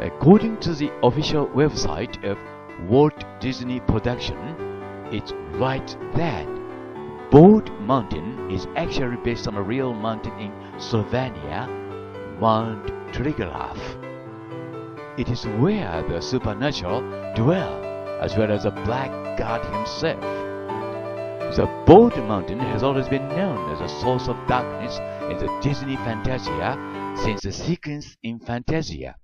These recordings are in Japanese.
According to the official website of Walt Disney Production, it's right that Bald Mountain is actually based on a real mountain in Slovenia, Mount Triglav. It is where the supernatural dwell, as well as the black god himself. The Bode Mountain has always been known as a source of darkness in the Disney Fantasia since the sequence in Fantasia.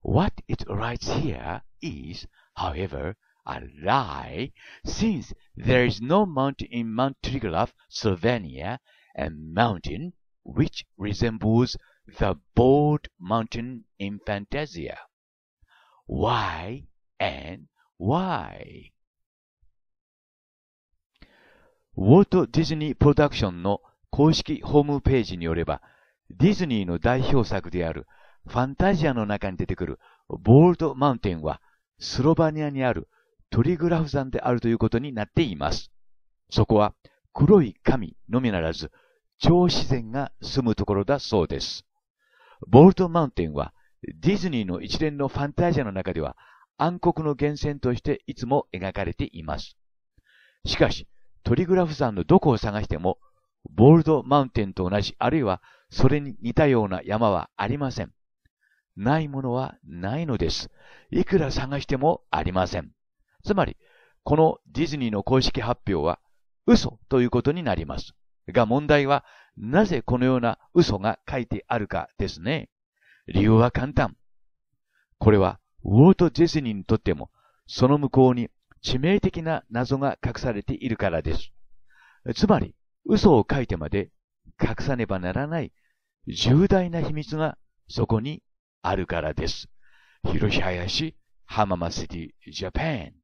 What it writes here is, however, a lie, since there is no mountain in Mount Triglav, Slovenia, a mountain which resembles the bald mountain in Fantasia. Why and why? ウォート・ディズニー・プロダクションの公式ホームページによれば、ディズニーの代表作であるファンタジアの中に出てくるボールド・マウンテンはスロバニアにあるトリグラフ山であるということになっています。そこは黒い神のみならず超自然が住むところだそうです。ボールトマウンテンは、ディズニーの一連のファンタジアの中では、暗黒の源泉としていつも描かれています。しかし、トリグラフ山のどこを探しても、ボールドマウンテンと同じ、あるいはそれに似たような山はありません。ないものはないのです。いくら探してもありません。つまり、このディズニーの公式発表は嘘ということになります。が問題は、なぜこのような嘘が書いてあるかですね。理由は簡単。これは、ウォート・ジェスニーにとっても、その向こうに致命的な謎が隠されているからです。つまり、嘘を書いてまで隠さねばならない重大な秘密がそこにあるからです。広林浜松シティ、ジャパン。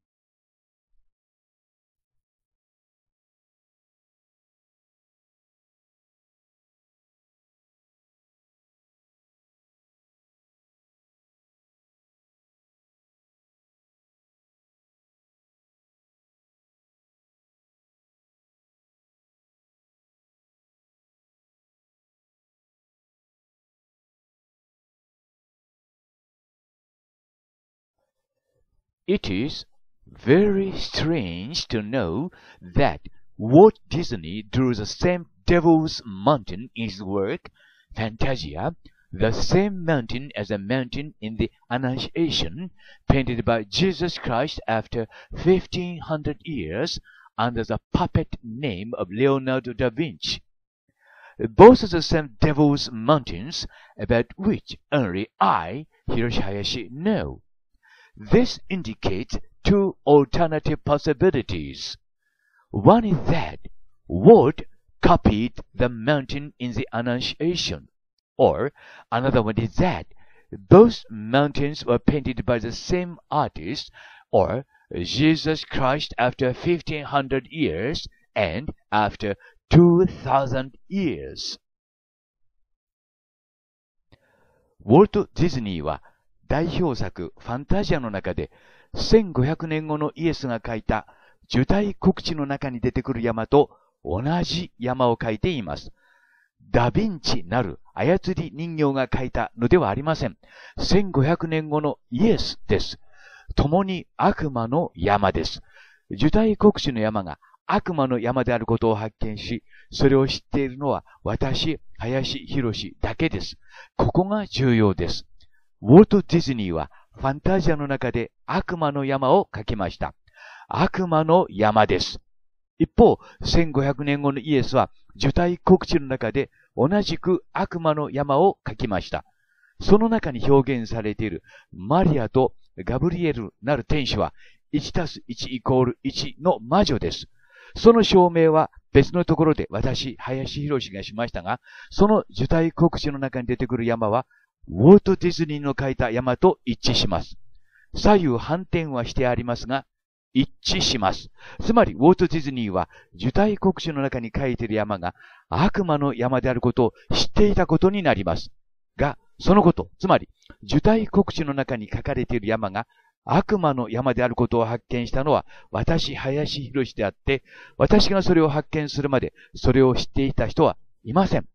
It is very strange to know that Walt Disney drew the same Devil's Mountain in his work, Fantasia, the same mountain as the mountain in the Annunciation, painted by Jesus Christ after 1500 years under the puppet name of Leonardo da Vinci. Both are the same Devil's Mountains about which only I, Hiroshi Hayashi, know. This indicates two alternative possibilities. One is that Ward copied the mountain in the Annunciation, or another one is that both mountains were painted by the same artist, or Jesus Christ after 1500 years and after 2000 years. ウォルト・ディズニーは代表作ファンタジアの中で、1500年後のイエスが書いた受胎告知の中に出てくる山と同じ山を描いています。ダヴィンチなる操り人形が描いたのではありません。1500年後のイエスです。共に悪魔の山です。受胎告知の山が悪魔の山であることを発見し、それを知っているのは私、林博だけです。ここが重要です。ウォルト・ディズニーはファンタジアの中で悪魔の山を描きました。悪魔の山です。一方、1500年後のイエスは受胎告知の中で同じく悪魔の山を描きました。その中に表現されているマリアとガブリエルなる天使は1たす1イコール1の魔女です。その証明は別のところで私、林博士がしましたが、その受胎告知の中に出てくる山はウォルト・ディズニーの書いた山と一致します。左右反転はしてありますが、一致します。つまり、ウォルト・ディズニーは、受胎国書の中に書いている山が悪魔の山であることを知っていたことになります。が、そのこと、つまり、受胎国書の中に書かれている山が悪魔の山であることを発見したのは、私、林博士であって、私がそれを発見するまで、それを知っていた人はいません。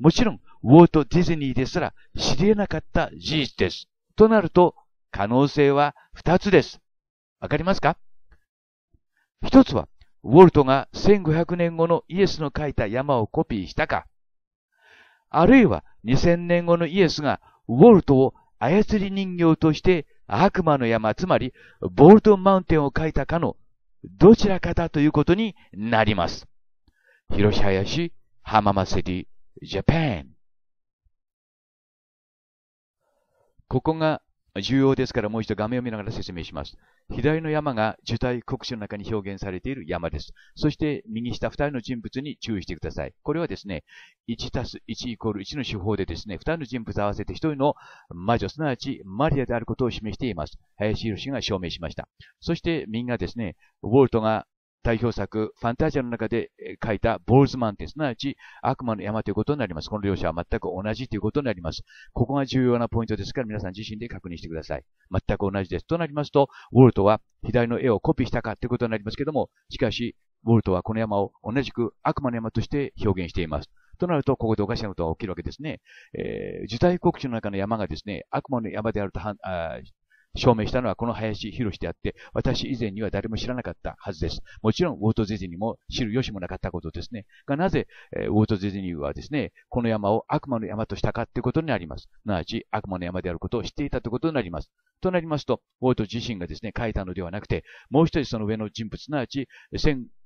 もちろん、ウォート・ディズニーですら知り得なかった事実です。となると、可能性は二つです。わかりますか一つは、ウォルトが1500年後のイエスの書いた山をコピーしたか、あるいは2000年後のイエスがウォルトを操り人形として悪魔の山、つまりボルトマウンテンを書いたかのどちらかだということになります。広し林、浜松セィ、ジャパン。ここが重要ですからもう一度画面を見ながら説明します。左の山が受胎国書の中に表現されている山です。そして右下二人の人物に注意してください。これはですね、1たす1イコール1の手法でですね、二人の人物合わせて一人の魔女、すなわちマリアであることを示しています。林博士が証明しました。そして右がですね、ウォルトが代表作、ファンタジアの中で書いたボールズマンテすなわち悪魔の山ということになります。この両者は全く同じということになります。ここが重要なポイントですから皆さん自身で確認してください。全く同じです。となりますと、ウォルトは左の絵をコピーしたかということになりますけども、しかし、ウォルトはこの山を同じく悪魔の山として表現しています。となると、ここでおかしなことが起きるわけですね。えー、受胎告知の中の山がですね、悪魔の山であるとあ証明したのはこの林博士であって、私以前には誰も知らなかったはずです。もちろん、ウォート・ディズニーも知る由もなかったことですね。が、なぜ、えー、ウォート・ディズニーはですね、この山を悪魔の山としたかってことになります。すなわち、悪魔の山であることを知っていたということになります。となりますと、ウォート自身がですね、書いたのではなくて、もう一人その上の人物、すなわち、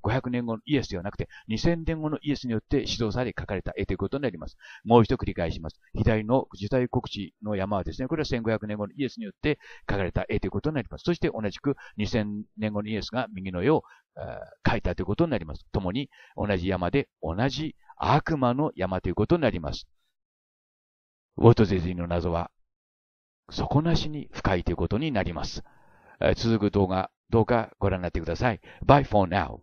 500年後のイエスではなくて、2000年後のイエスによって指導され書かれた絵ということになります。もう一度繰り返します。左の時代告知の山はですね、これは1500年後のイエスによって書かれた絵ということになります。そして同じく2000年後のイエスが右の絵を、書いたということになります。共に同じ山で同じ悪魔の山ということになります。ウォルト・ディズーの謎は、底なしに深いということになります。続く動画、どうかご覧になってください。Bye for now.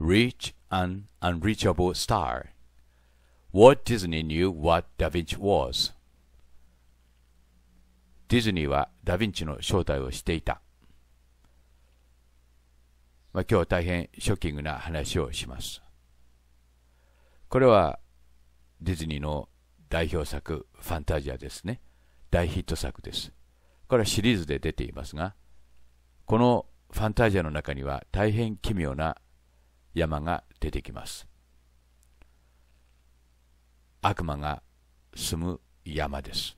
reach an unreachable star. Walt Disney knew what Da Vinci was. ディズニーはダヴィンチの正体をしていた。まあ、今日は大変ショッキングな話をします。これはディズニーの代表作「ファンタジア」ですね。大ヒット作です。これはシリーズで出ていますが、この「ファンタジア」の中には大変奇妙な山が出てきます。悪魔が住む山です。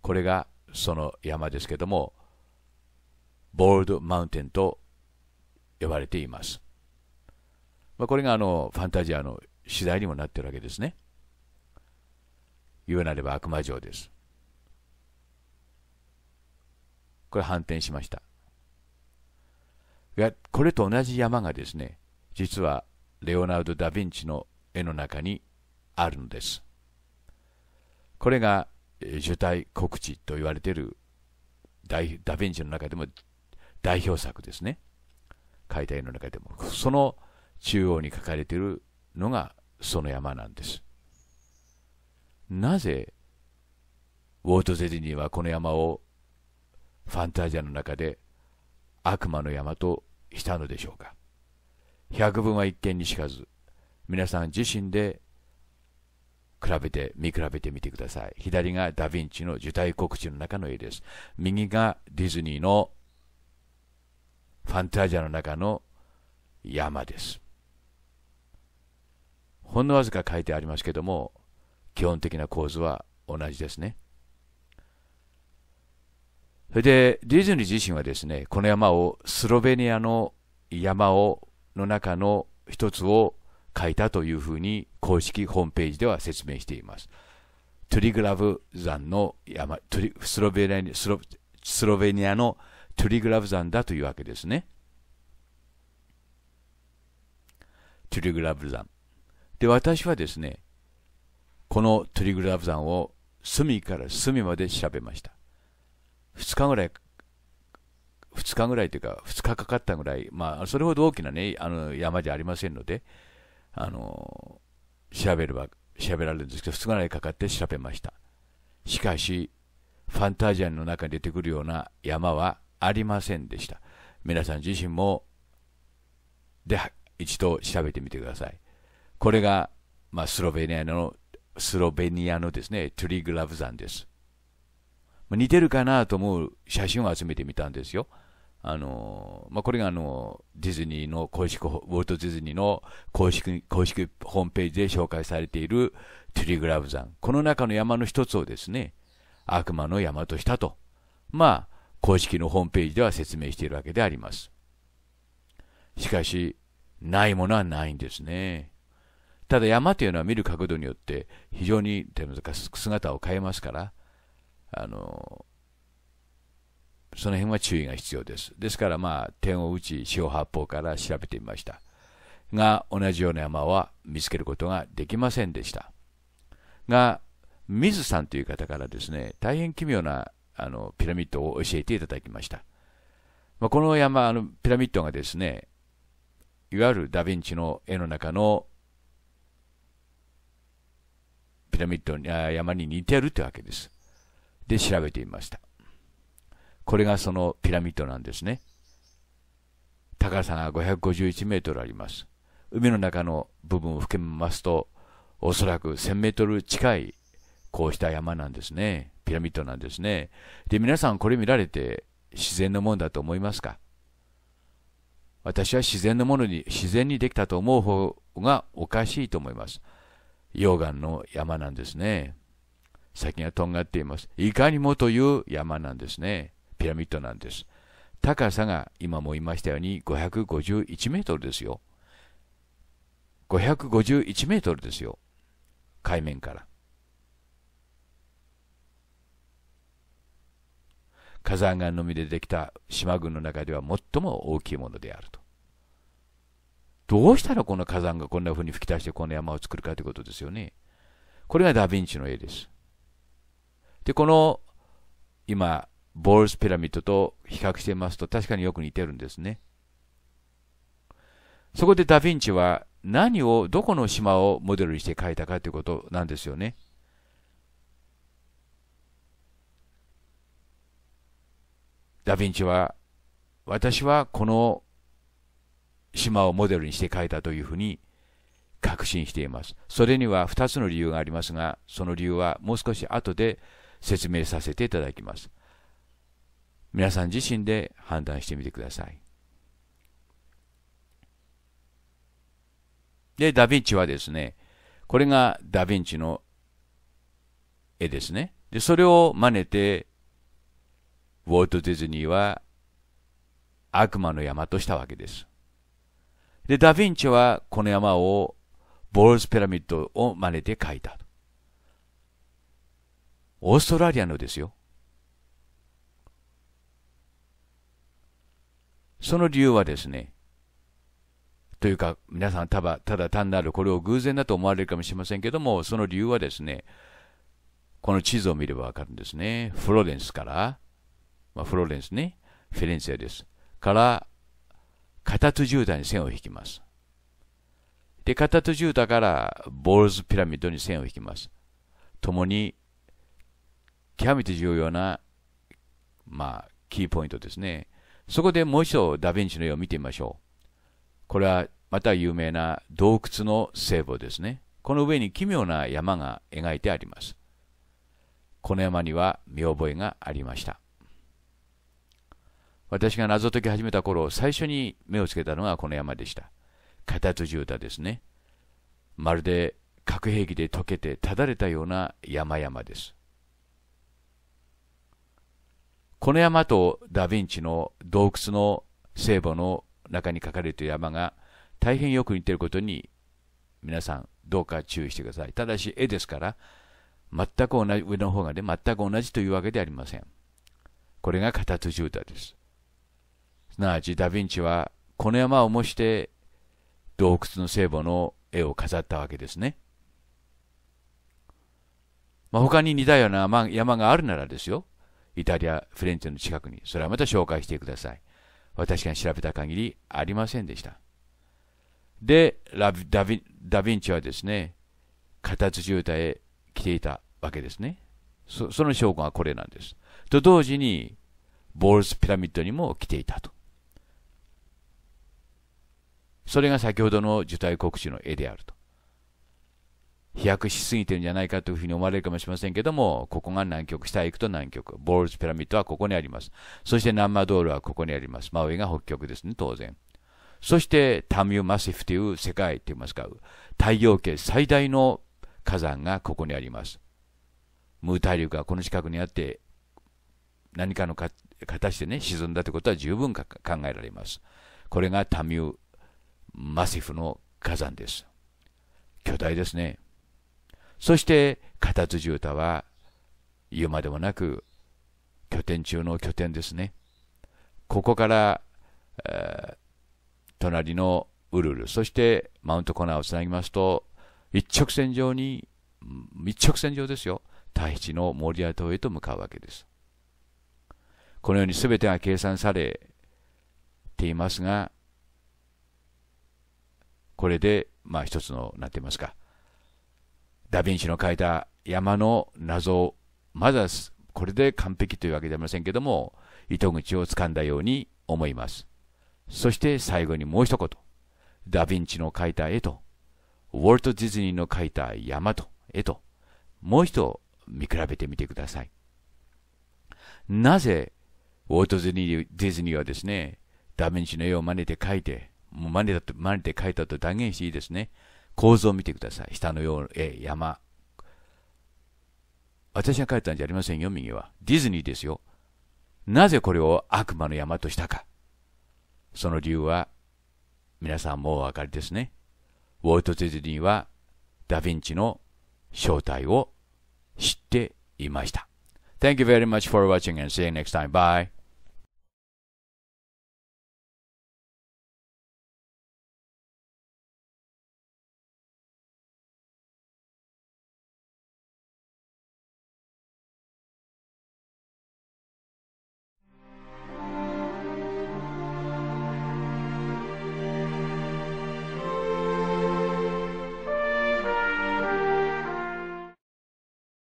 これがその山ですけども、ボールドマウンテンと呼ばれています。まあ、これがあのファンタジアの次第にもなっているわけですね。言うなれば悪魔城です。これ反転しました。これと同じ山がですね、実はレオナルド・ダ・ヴィンチの絵の中にあるのです。これが受胎告知と言われているダ・ヴィンチの中でも代表作ですね。解体の中でも。その中央に書かれているのがその山なんです。なぜウォート・ゼリニーはこの山をファンタジアの中で悪魔の山としたのでしょうか。百分は一見にしかず皆さん自身で比べて見比べてみてください左がダ・ヴィンチの受胎告知の中の絵です右がディズニーのファンタジアの中の山ですほんのわずか書いてありますけども基本的な構図は同じですねそれでディズニー自身はですねこの山をスロベニアの山をの中の一つを書いたというふうに公式ホームページでは説明しています。トリグラブ山の山、スロベニアスロスロベニアのトリグラブ山だというわけですね。トリグラブ山。で、私はですね、このトリグラブ山を隅から隅まで調べました。2日ぐらい2日ぐらいというか、2日かかったぐらい、まあ、それほど大きな、ね、あの山じゃありませんので、あの調べれば調べられるんですけど、2日ぐらいかかって調べました。しかし、ファンタジアの中に出てくるような山はありませんでした。皆さん自身も、で、一度調べてみてください。これが、まあ、スロベニアの、スロベニアのですね、トゥリグラブ山です。似てるかなと思う写真を集めてみたんですよ。あのまあ、これがあのディズニーの公式、ウォルト・ディズニーの公式公式ホームページで紹介されているトゥリグラブ山、この中の山の一つをですね、悪魔の山としたと、まあ、公式のホームページでは説明しているわけであります。しかし、ないものはないんですね。ただ山というのは見る角度によって非常に姿を変えますから、あのその辺は注意が必要です。ですから、まあ、点を打ち、四方八方から調べてみました。が、同じような山は見つけることができませんでした。が、水さんという方からですね、大変奇妙なあのピラミッドを教えていただきました。まあ、この山、あのピラミッドがですね、いわゆるダ・ヴィンチの絵の中のピラミッドに山に似てるってわけです。で、調べてみました。これがそのピラミッドなんですね。高さが551メートルあります。海の中の部分を含めますと、おそらく1000メートル近い、こうした山なんですね。ピラミッドなんですね。で、皆さんこれ見られて自然のもんだと思いますか私は自然のものに、自然にできたと思う方がおかしいと思います。溶岩の山なんですね。先がとんがっています。いかにもという山なんですね。ピラミッドなんです。高さが今も言いましたように551メートルですよ。551メートルですよ。海面から。火山岩のみでできた島群の中では最も大きいものであると。どうしたらこの火山がこんな風に吹き出してこの山を作るかということですよね。これがダ・ヴィンチの絵です。で、この今ボールスピラミッドと比較してますと確かによく似てるんですね。そこでダ・ヴィンチは何を、どこの島をモデルにして描いたかということなんですよね。ダ・ヴィンチは、私はこの島をモデルにして描いたというふうに確信しています。それには2つの理由がありますが、その理由はもう少し後で説明させていただきます。皆さん自身で判断してみてください。で、ダヴィンチはですね、これがダヴィンチの絵ですね。で、それを真似て、ウォルト・ディズニーは悪魔の山としたわけです。で、ダヴィンチはこの山をボールズ・ピラミッドを真似て描いた。オーストラリアのですよ。その理由はですね、というか、皆さんただ、ただ単なるこれを偶然だと思われるかもしれませんけども、その理由はですね、この地図を見ればわかるんですね。フロレンスから、まあ、フロレンスね、フィレンツェです。から、カタトジュータに線を引きます。で、カタトジュータからボールズピラミッドに線を引きます。ともに、極めて重要な、まあ、キーポイントですね。そこでもう一度ダヴィンチの絵を見てみましょう。これはまた有名な洞窟の聖母ですね。この上に奇妙な山が描いてあります。この山には見覚えがありました。私が謎解き始めた頃、最初に目をつけたのがこの山でした。カタツジューですね。まるで核兵器で溶けてただれたような山々です。この山とダ・ヴィンチの洞窟の聖母の中に書かれている山が大変よく似ていることに皆さんどうか注意してください。ただし絵ですから全く同じ、上の方がね、全く同じというわけではありません。これがカタツジュータです。すなわちダ・ヴィンチはこの山を模して洞窟の聖母の絵を飾ったわけですね。まあ、他に似たような山があるならですよ。イタリア、フレンツェの近くに、それはまた紹介してください。私が調べた限りありませんでした。で、ダヴィンチはですね、片津渋滞へ来ていたわけですね。そその証拠がこれなんです。と同時に、ボールスピラミッドにも来ていたと。それが先ほどの受胎告知の絵であると。飛躍しすぎてるんじゃないかというふうに思われるかもしれませんけども、ここが南極、下へ行くと南極、ボールズピラミッドはここにあります。そしてナンマドールはここにあります。真上が北極ですね、当然。そしてタミューマシフという世界と言いますか、太陽系最大の火山がここにあります。無大陸がこの近くにあって、何かのか形でね、沈んだということは十分考えられます。これがタミューマシフの火山です。巨大ですね。そして、片津重タは、言うまでもなく、拠点中の拠点ですね。ここから、えー、隣のウルル、そしてマウントコナーをつなぎますと、一直線上に、一直線上ですよ。大一のモリア島へと向かうわけです。このように全てが計算されていますが、これで、まあ一つの、なんて言いますか、ダ・ヴィンチの描いた山の謎を、まだこれで完璧というわけではありませんけども、糸口をつかんだように思います。そして最後にもう一言。ダ・ヴィンチの描いた絵と、ウォルト・ディズニーの描いた山と絵と、もう一度見比べてみてください。なぜ、ウォルト・ディズニーはですね、ダ・ヴィンチの絵を真似て描いて、もう真似だと真似て描いたと断言していいですね。構図を見てください。下のよう、え山。私が書いたんじゃありませんよ、右は。ディズニーですよ。なぜこれを悪魔の山としたか。その理由は、皆さんもうお分かりですね。ウォルト・ディズニーは、ダ・ヴィンチの正体を知っていました。Thank you very much for watching and see you next time. Bye.